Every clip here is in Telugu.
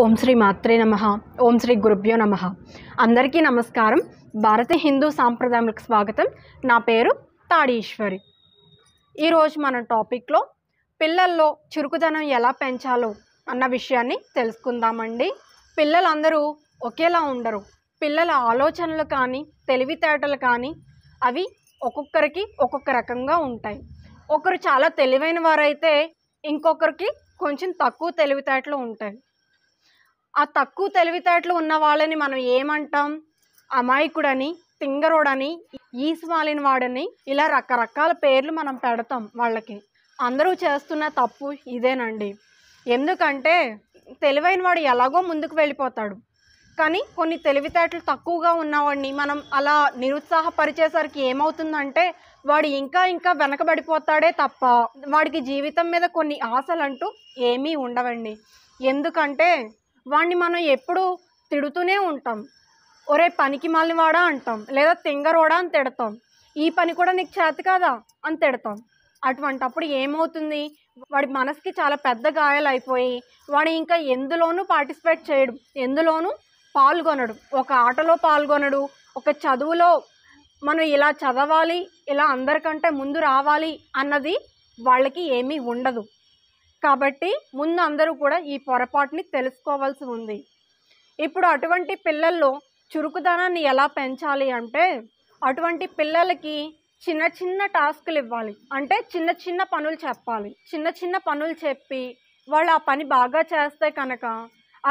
ఓం శ్రీ మాత్రే నమ ఓం శ్రీ గురుభ్యో నమ అందరికీ నమస్కారం భారత హిందూ సాంప్రదాయాలకు స్వాగతం నా పేరు తాడీశ్వరి ఈరోజు మన టాపిక్లో పిల్లల్లో చురుకుదనం ఎలా పెంచాలో అన్న విషయాన్ని తెలుసుకుందామండి పిల్లలందరూ ఒకేలా ఉండరు పిల్లల ఆలోచనలు కానీ తెలివితేటలు కానీ అవి ఒక్కొక్కరికి ఒక్కొక్క రకంగా ఉంటాయి ఒకరు చాలా తెలివైన వారైతే ఇంకొకరికి కొంచెం తక్కువ తెలివితేటలు ఉంటాయి ఆ తక్కువ తెలివితేటలు ఉన్న వాళ్ళని మనం ఏమంటాం అమాయకుడని తింగరోడని ఈసుమాలిన వాడని ఇలా రకరకాల పేర్లు మనం పెడతాం వాళ్ళకి అందరూ చేస్తున్న తప్పు ఇదేనండి ఎందుకంటే తెలివైన వాడు ఎలాగో ముందుకు వెళ్ళిపోతాడు కానీ కొన్ని తెలివితేటలు తక్కువగా ఉన్నవాడిని మనం అలా నిరుత్సాహపరిచేసరికి ఏమవుతుందంటే వాడు ఇంకా ఇంకా వెనకబడిపోతాడే తప్ప వాడికి జీవితం మీద కొన్ని ఆశలు అంటూ ఏమీ ఉండవండి ఎందుకంటే వాడిని మనం ఎప్పుడు తిడుతూనే ఉంటాం ఒరే పనికి మాలినవాడా అంటాం లేదా తింగరోడా అని తిడతాం ఈ పని కూడా నీకు చేత కాదా అని తిడతాం అటువంటి అప్పుడు ఏమవుతుంది వాడి మనసుకి చాలా పెద్ద గాయాలైపోయి వాడు ఇంకా ఎందులోనూ పార్టిసిపేట్ చేయడు ఎందులోనూ పాల్గొనడు ఒక ఆటలో పాల్గొనడు ఒక చదువులో మనం ఇలా చదవాలి ఇలా అందరికంటే ముందు రావాలి అన్నది వాళ్ళకి ఏమీ ఉండదు కాబట్టి ముందు అందరూ కూడా ఈ పొరపాటుని తెలుసుకోవాల్సి ఉంది ఇప్పుడు అటువంటి పిల్లల్లో చురుకుదనాన్ని ఎలా పెంచాలి అంటే అటువంటి పిల్లలకి చిన్న చిన్న టాస్కులు ఇవ్వాలి అంటే చిన్న చిన్న పనులు చెప్పాలి చిన్న చిన్న పనులు చెప్పి వాళ్ళు ఆ పని బాగా చేస్తే కనుక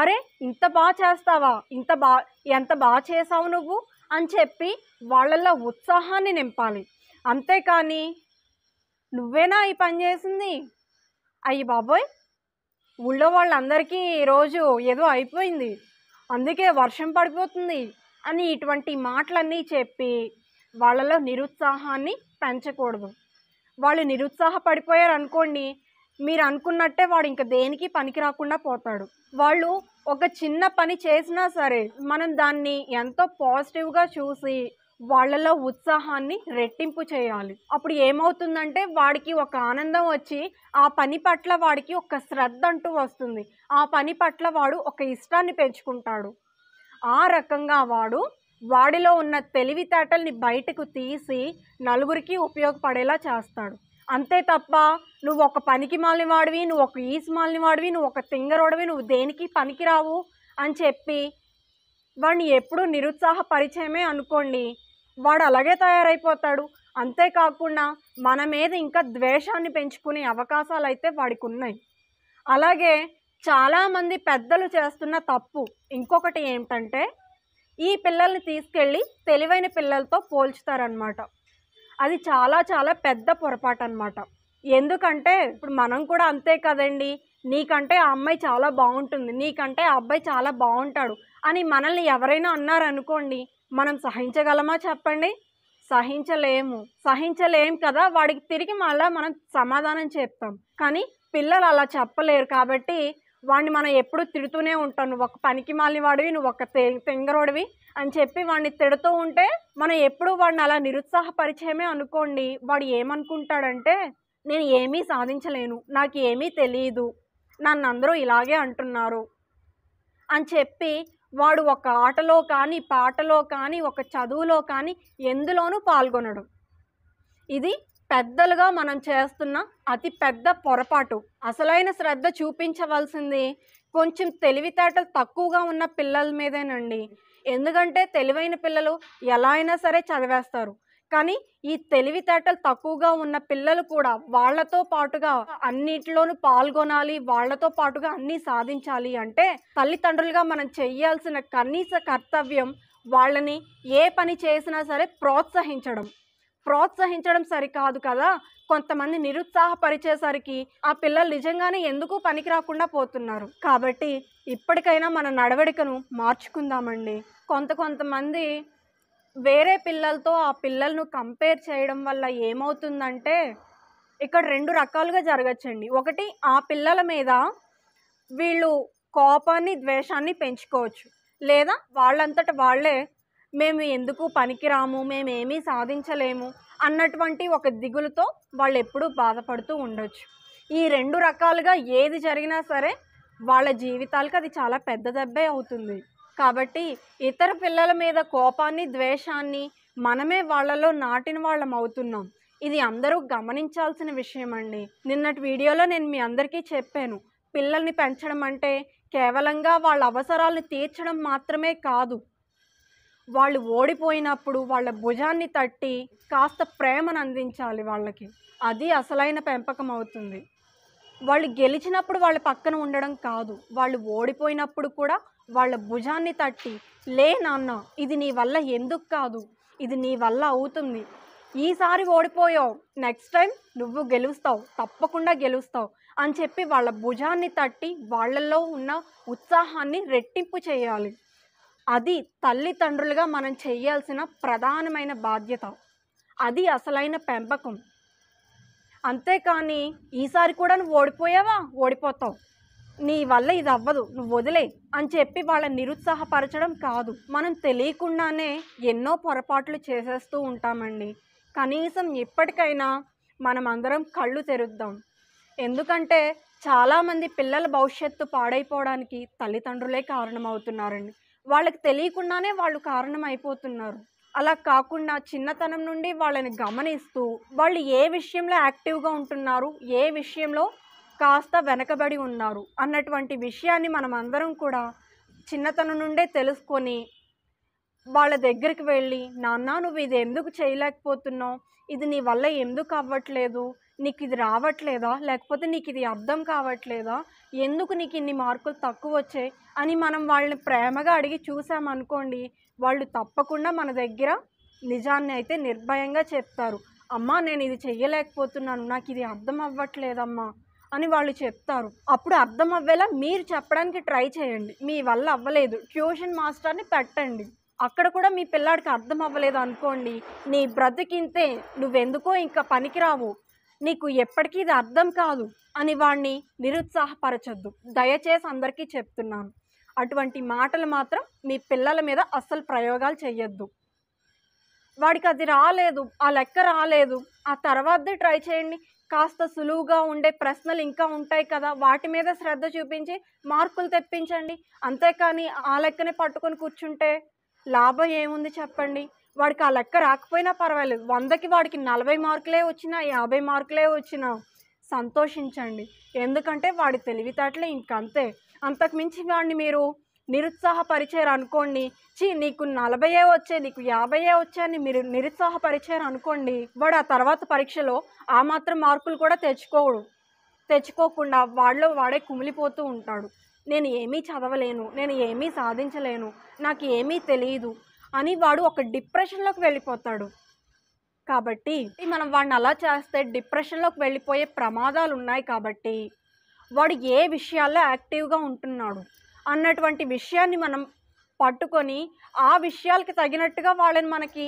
అరే ఇంత బాగా చేస్తావా ఇంత బా ఎంత బాగా చేసావు నువ్వు అని చెప్పి వాళ్ళల్లో ఉత్సాహాన్ని నింపాలి అంతేకాని నువ్వేనా ఈ పని చేసింది అయ్యి బాబోయ్ ఊళ్ళో వాళ్ళందరికీ ఈరోజు ఏదో అయిపోయింది అందుకే వర్షం పడిపోతుంది అని ఇటువంటి మాటలన్నీ చెప్పి వాళ్ళలో నిరుత్సాహాన్ని పెంచకూడదు వాళ్ళు నిరుత్సాహపడిపోయారు అనుకోండి మీరు అనుకున్నట్టే వాడు ఇంకా దేనికి పనికి రాకుండా పోతాడు వాళ్ళు ఒక చిన్న పని చేసినా సరే మనం దాన్ని ఎంతో పాజిటివ్గా చూసి వాళ్ళలో ఉత్సాహాన్ని రెట్టింపు చేయాలి అప్పుడు ఏమవుతుందంటే వాడికి ఒక ఆనందం వచ్చి ఆ పని పట్ల వాడికి ఒక శ్రద్ధ అంటూ వస్తుంది ఆ పని పట్ల వాడు ఒక ఇష్టాన్ని పెంచుకుంటాడు ఆ రకంగా వాడు వాడిలో ఉన్న తెలివితేటల్ని బయటకు తీసి నలుగురికి ఉపయోగపడేలా చేస్తాడు అంతే తప్ప నువ్వు ఒక పనికి మాలిని వాడివి నువ్వు ఒక ఈసు మాలిని వాడివి నువ్వు ఒక తింగరోడవి నువ్వు దేనికి పనికిరావు అని చెప్పి వాడిని ఎప్పుడూ పరిచయమే అనుకోండి వాడు అలాగే తయారైపోతాడు అంతేకాకుండా మన మీద ఇంకా ద్వేషాన్ని పెంచుకునే అవకాశాలు అయితే వాడికి ఉన్నాయి అలాగే చాలామంది పెద్దలు చేస్తున్న తప్పు ఇంకొకటి ఏమిటంటే ఈ పిల్లల్ని తీసుకెళ్ళి తెలివైన పిల్లలతో పోల్చుతారనమాట అది చాలా చాలా పెద్ద పొరపాటు అనమాట ఎందుకంటే ఇప్పుడు మనం కూడా అంతే కదండి నీకంటే ఆ అమ్మాయి చాలా బాగుంటుంది నీకంటే ఆ అబ్బాయి చాలా బాగుంటాడు అని మనల్ని ఎవరైనా అన్నారనుకోండి మనం సహించగలమా చెప్పండి సహించలేము సహించలేం కదా వాడికి తిరిగి మళ్ళీ మనం సమాధానం చెప్తాం కానీ పిల్లలు అలా చెప్పలేరు కాబట్టి వాడిని మనం ఎప్పుడు తిడుతూనే ఉంటాం నువ్వు ఒక పనికి మాలిన వాడివి నువ్వు ఒక తెంగరోడివి అని చెప్పి వాడిని తిడుతూ ఉంటే మనం ఎప్పుడు వాడిని అలా నిరుత్సాహపరిచయమే అనుకోండి వాడు ఏమనుకుంటాడంటే నేను ఏమీ సాధించలేను నాకు ఏమీ తెలియదు నన్ను అందరూ ఇలాగే అంటున్నారు అని చెప్పి వాడు ఒక ఆటలో కానీ పాటలో కానీ ఒక చదువులో కానీ ఎందులోనూ పాల్గొనడు ఇది పెద్దలుగా మనం చేస్తున్న అతి పెద్ద పొరపాటు అసలైన శ్రద్ధ చూపించవలసింది కొంచెం తెలివితేటలు తక్కువగా ఉన్న పిల్లల మీదేనండి ఎందుకంటే తెలివైన పిల్లలు ఎలా అయినా సరే చదివేస్తారు కానీ ఈ తెలివితేటలు తక్కువగా ఉన్న పిల్లలు కూడా వాళ్లతో పాటుగా అన్నిటిలోనూ పాల్గొనాలి వాళ్లతో పాటుగా అన్నీ సాధించాలి అంటే తల్లిదండ్రులుగా మనం చేయాల్సిన కనీస కర్తవ్యం వాళ్ళని ఏ పని చేసినా సరే ప్రోత్సహించడం ప్రోత్సహించడం సరికాదు కదా కొంతమంది నిరుత్సాహపరిచేసరికి ఆ పిల్లలు నిజంగానే ఎందుకు పనికి రాకుండా పోతున్నారు కాబట్టి ఇప్పటికైనా మన నడవడికను మార్చుకుందామండి కొంత కొంతమంది వేరే పిల్లలతో ఆ పిల్లలను కంపేర్ చేయడం వల్ల ఏమవుతుందంటే ఇక్కడ రెండు రకాలుగా జరగచ్చండి ఒకటి ఆ పిల్లల మీద వీళ్ళు కోపాన్ని ద్వేషాన్ని పెంచుకోవచ్చు లేదా వాళ్ళంతట వాళ్ళే మేము ఎందుకు పనికిరాము మేమేమీ సాధించలేము అన్నటువంటి ఒక దిగులుతో వాళ్ళు ఎప్పుడూ బాధపడుతూ ఉండొచ్చు ఈ రెండు రకాలుగా ఏది జరిగినా సరే వాళ్ళ జీవితాలకు అది చాలా పెద్ద దెబ్బే అవుతుంది కాబట్టి ఇతర పిల్లల మీద కోపాన్ని ద్వేషాన్ని మనమే వాళ్ళలో నాటిన వాళ్ళం అవుతున్నాం ఇది అందరూ గమనించాల్సిన విషయం అండి నిన్నటి వీడియోలో నేను మీ అందరికీ చెప్పాను పిల్లల్ని పెంచడం అంటే కేవలంగా వాళ్ళ అవసరాలను తీర్చడం మాత్రమే కాదు వాళ్ళు ఓడిపోయినప్పుడు వాళ్ళ భుజాన్ని తట్టి కాస్త ప్రేమను అందించాలి వాళ్ళకి అది అసలైన పెంపకం అవుతుంది వాళ్ళు గెలిచినప్పుడు వాళ్ళ పక్కన ఉండడం కాదు వాళ్ళు ఓడిపోయినప్పుడు కూడా వాళ్ళ భుజాన్ని తట్టి లే నాన్న ఇది నీ వల్ల ఎందుకు కాదు ఇది నీ వల్ల అవుతుంది ఈసారి ఓడిపోయావు నెక్స్ట్ టైం నువ్వు గెలుస్తావు తప్పకుండా గెలుస్తావు అని చెప్పి వాళ్ళ భుజాన్ని తట్టి వాళ్ళల్లో ఉన్న ఉత్సాహాన్ని రెట్టింపు చేయాలి అది తల్లిదండ్రులుగా మనం చేయాల్సిన ప్రధానమైన బాధ్యత అది అసలైన పెంపకం అంతేకాని ఈసారి కూడా నువ్వు ఓడిపోయావా ఓడిపోతావు నీ వల్ల ఇది అవ్వదు నువ్వు వదిలే అని చెప్పి వాళ్ళని నిరుత్సాహపరచడం కాదు మనం తెలియకుండానే ఎన్నో పొరపాట్లు చేసేస్తూ ఉంటామండి కనీసం ఇప్పటికైనా మనం అందరం కళ్ళు తెరుద్దాం ఎందుకంటే చాలామంది పిల్లల భవిష్యత్తు పాడైపోవడానికి తల్లిదండ్రులే కారణమవుతున్నారండి వాళ్ళకి తెలియకుండానే వాళ్ళు కారణమైపోతున్నారు అలా కాకుండా చిన్నతనం నుండి వాళ్ళని గమనిస్తూ వాళ్ళు ఏ విషయంలో యాక్టివ్గా ఉంటున్నారు ఏ విషయంలో కాస్త వెనకబడి ఉన్నారు అన్నటువంటి విషయాన్ని మనం అందరం కూడా చిన్నతనం నుండే తెలుసుకొని వాళ్ళ దగ్గరికి వెళ్ళి నాన్న నువ్వు ఇది ఎందుకు చేయలేకపోతున్నావు ఇది నీ వల్ల ఎందుకు అవ్వట్లేదు నీకు ఇది రావట్లేదా లేకపోతే నీకు ఇది అర్థం కావట్లేదా ఎందుకు నీకు ఇన్ని మార్కులు తక్కువ వచ్చాయి అని మనం వాళ్ళని ప్రేమగా అడిగి చూసామనుకోండి వాళ్ళు తప్పకుండా మన దగ్గర నిజాన్ని అయితే నిర్భయంగా చెప్తారు అమ్మా నేను ఇది చెయ్యలేకపోతున్నాను నాకు ఇది అర్థం అవ్వట్లేదమ్మా అని వాళ్ళు చెప్తారు అప్పుడు అర్థం అవ్వేలా మీరు చెప్పడానికి ట్రై చేయండి మీ వల్ల అవ్వలేదు ట్యూషన్ మాస్టర్ని పెట్టండి అక్కడ కూడా మీ పిల్లాడికి అర్థం అవ్వలేదు అనుకోండి నీ బ్రతికింతే నువ్వెందుకో ఇంకా పనికిరావు నీకు ఎప్పటికీ ఇది అర్థం కాదు అని వాణ్ణి నిరుత్సాహపరచొద్దు దయచేసి అందరికీ చెప్తున్నాను అటువంటి మాటలు మాత్రం మీ పిల్లల మీద అస్సలు ప్రయోగాలు చేయొద్దు వాడికి అది రాలేదు ఆ లెక్క రాలేదు ఆ తర్వాతే ట్రై చేయండి కాస్త సులువుగా ఉండే ప్రశ్నలు ఇంకా ఉంటాయి కదా వాటి మీద శ్రద్ధ చూపించి మార్కులు తెప్పించండి అంతేకాని ఆ లెక్కనే పట్టుకొని కూర్చుంటే లాభం ఏముంది చెప్పండి వాడికి ఆ లెక్క రాకపోయినా పర్వాలేదు వందకి వాడికి నలభై మార్కులే వచ్చినా యాభై మార్కులే వచ్చినా సంతోషించండి ఎందుకంటే వాడి తెలివితేటలే ఇంకంతే అంతకుమించి వాడిని మీరు నిరుత్సాహపరిచారు అనుకోండి చీ నీకు నలభైయే వచ్చే నీకు వచ్చే వచ్చాయని మీరు నిరుత్సాహపరిచారు అనుకోండి వాడు ఆ తర్వాత పరీక్షలో ఆ మాత్రం మార్కులు కూడా తెచ్చుకోడు తెచ్చుకోకుండా వాడిలో వాడే కుమిలిపోతూ ఉంటాడు నేను ఏమీ చదవలేను నేను ఏమీ సాధించలేను నాకు ఏమీ తెలియదు అని వాడు ఒక డిప్రెషన్లోకి వెళ్ళిపోతాడు కాబట్టి మనం వాడిని అలా చేస్తే డిప్రెషన్లోకి వెళ్ళిపోయే ప్రమాదాలు ఉన్నాయి కాబట్టి వాడు ఏ విషయాల్లో యాక్టివ్గా ఉంటున్నాడు అన్నటువంటి విషయాన్ని మనం పట్టుకొని ఆ విషయాలకి తగినట్టుగా వాళ్ళని మనకి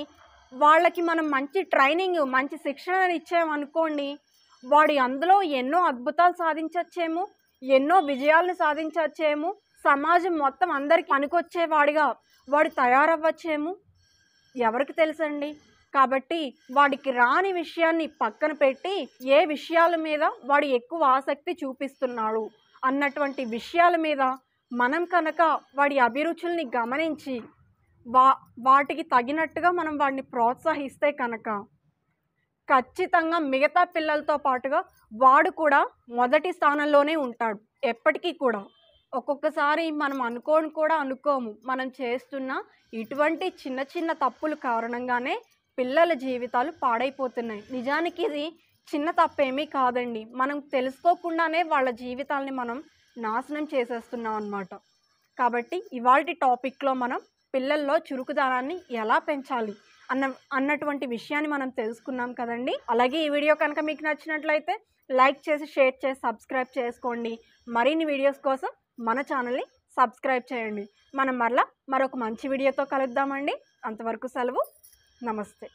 వాళ్ళకి మనం మంచి ట్రైనింగ్ మంచి శిక్షణ ఇచ్చామనుకోండి వాడి అందులో ఎన్నో అద్భుతాలు సాధించచ్చేమో ఎన్నో విజయాలను సాధించచ్చేమో సమాజం మొత్తం అందరికి పనికొచ్చేవాడిగా వాడు తయారవ్వచ్చేమో ఎవరికి తెలుసండి కాబట్టి వాడికి రాని విషయాన్ని పక్కన పెట్టి ఏ విషయాల మీద వాడు ఎక్కువ ఆసక్తి చూపిస్తున్నాడు అన్నటువంటి విషయాల మీద మనం కనుక వాడి అభిరుచుల్ని గమనించి వా వాటికి తగినట్టుగా మనం వాడిని ప్రోత్సహిస్తే కనుక ఖచ్చితంగా మిగతా పిల్లలతో పాటుగా వాడు కూడా మొదటి స్థానంలోనే ఉంటాడు ఎప్పటికీ కూడా ఒక్కొక్కసారి మనం అనుకోని కూడా అనుకోము మనం చేస్తున్న ఇటువంటి చిన్న చిన్న తప్పులు కారణంగానే పిల్లల జీవితాలు పాడైపోతున్నాయి నిజానికి ఇది చిన్న తప్పేమీ కాదండి మనం తెలుసుకోకుండానే వాళ్ళ జీవితాల్ని మనం నాశనం చేసేస్తున్నాం అనమాట కాబట్టి ఇవాళ టాపిక్లో మనం పిల్లల్లో చురుకుదనాన్ని ఎలా పెంచాలి అన్న అన్నటువంటి విషయాన్ని మనం తెలుసుకున్నాం కదండి అలాగే ఈ వీడియో కనుక మీకు నచ్చినట్లయితే లైక్ చేసి షేర్ చేసి సబ్స్క్రైబ్ చేసుకోండి మరిన్ని వీడియోస్ కోసం మన ఛానల్ని సబ్స్క్రైబ్ చేయండి మనం మరలా మరొక మంచి వీడియోతో కలుద్దామండి అంతవరకు సెలవు నమస్తే